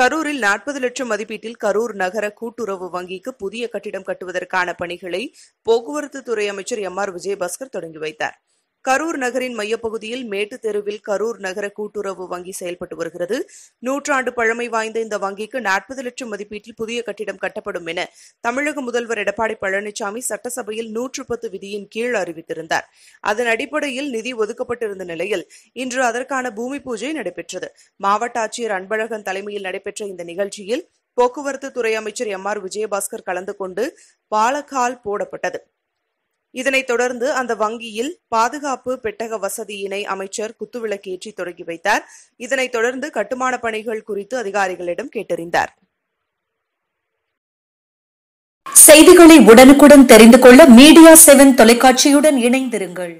கரூரில் நாற்பது லட்சம் மதிப்பீட்டில் கரூர் நகர கூட்டுறவு வங்கிக்கு புதிய கட்டிடம் கட்டுவதற்கான பணிகளை போக்குவரத்து துறை அமைச்சர் எம் ஆர் விஜயபாஸ்கர் தொடங்கி வைத்தார் கரூர் நகரின் மையப்பகுதியில் மேட்டு தெருவில் கரூர் நகர கூட்டுறவு வங்கி செயல்பட்டு வருகிறது நூற்றாண்டு பழமை வாய்ந்த இந்த வங்கிக்கு நாற்பது லட்சம் மதிப்பீட்டில் புதிய கட்டிடம் கட்டப்படும் என தமிழக முதல்வர் எடப்பாடி பழனிசாமி சட்டசபையில் நூற்று பத்து விதியின் கீழ் அறிவித்திருந்தார் அதன் அடிப்படையில் நிதி ஒதுக்கப்பட்டிருந்த நிலையில் இன்று அதற்கான பூமி பூஜை நடைபெற்றது மாவட்ட ஆட்சியர் அன்பழகன் தலைமையில் நடைபெற்ற இந்த நிகழ்ச்சியில் போக்குவரத்து துறை அமைச்சர் எம் ஆர் விஜயபாஸ்கர் கலந்து கொண்டு பாலக்கால் போடப்பட்டது இதனைத் தொடர்ந்து அந்த வங்கியில் பாதுகாப்பு பெட்டக வசதியினை அமைச்சர் குத்துவிளக்கேற்றி தொடங்கி வைத்தார் இதனைத் தொடர்ந்து கட்டுமான பணிகள் குறித்து அதிகாரிகளிடம் கேட்டறிந்தார் செய்திகளை உடனுக்குடன் தெரிந்து கொள்ள மீடியா செவன் தொலைக்காட்சியுடன் இணைந்திருங்கள்